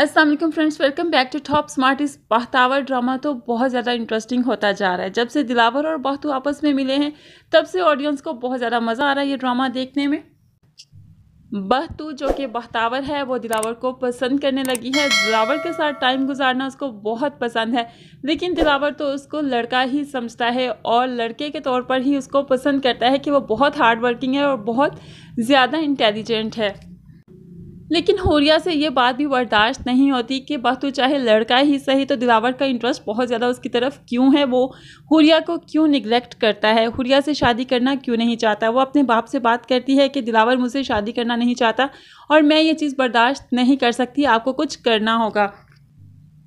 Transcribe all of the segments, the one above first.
Aslam friends welcome back to top smart इस Bakhtawar drama तो बहुत ज़्यादा इंटरेस्टिंग होता जा रहा है जब से दिलावर और बहतू आपस में मिले हैं तब से ऑडियंस को बहुत ज़्यादा मज़ा आ रहा है ये ड्रामा देखने में बहतू जो कि बहतावर है वो दिलावर को पसंद करने लगी है दिलावर के साथ टाइम गुजारना उसको बहुत पसंद है लेकिन दिलावर तो उसको लड़का ही समझता है और लड़के के तौर पर ही उसको पसंद करता है कि वो बहुत हार्ड वर्किंग है और बहुत ज़्यादा इंटेलिजेंट है लेकिन होरिया से ये बात भी बर्दाश्त नहीं होती कि तो चाहे लड़का ही सही तो दिलावर का इंटरेस्ट बहुत ज़्यादा उसकी तरफ क्यों है वो हुरिया को क्यों निगलेक्ट करता है हुरिया से शादी करना क्यों नहीं चाहता वो अपने बाप से बात करती है कि दिलावर मुझसे शादी करना नहीं चाहता और मैं ये चीज़ बर्दाश्त नहीं कर सकती आपको कुछ करना होगा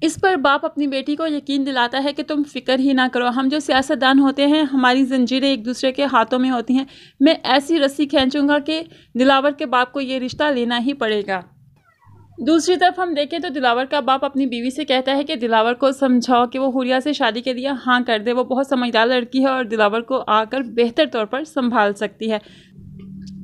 इस पर बाप अपनी बेटी को यकीन दिलाता है कि तुम फिक्र ही ना करो हम जो सियासतदान होते हैं हमारी जंजीरें एक दूसरे के हाथों में होती हैं मैं ऐसी रस्सी खींचूंगा कि दिलावर के बाप को ये रिश्ता लेना ही पड़ेगा दूसरी तरफ हम देखें तो दिलावर का बाप अपनी बीवी से कहता है कि दिलावर को समझाओ कि वो हुरिया से शादी के लिए हाँ कर दे वो बहुत समझदार लड़की है और दिलावर को आकर बेहतर तौर पर संभाल सकती है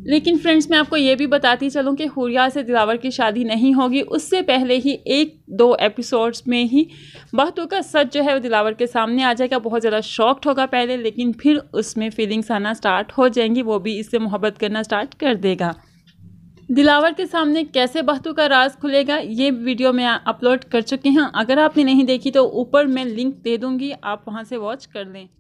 लेकिन फ्रेंड्स मैं आपको ये भी बताती चलूँ कि हुरिया से दिलावर की शादी नहीं होगी उससे पहले ही एक दो एपिसोड्स में ही बहतों का सच जो है वो दिलावर के सामने आ जाएगा बहुत ज़्यादा शॉक्ड होगा पहले लेकिन फिर उसमें फीलिंग्स आना स्टार्ट हो जाएंगी वो भी इससे मोहब्बत करना स्टार्ट कर देगा दिलावर के सामने कैसे बहतू का राज खुलेगा ये वीडियो मैं अपलोड कर चुकी हूँ अगर आपने नहीं देखी तो ऊपर मैं लिंक दे दूँगी आप वहाँ से वॉच कर लें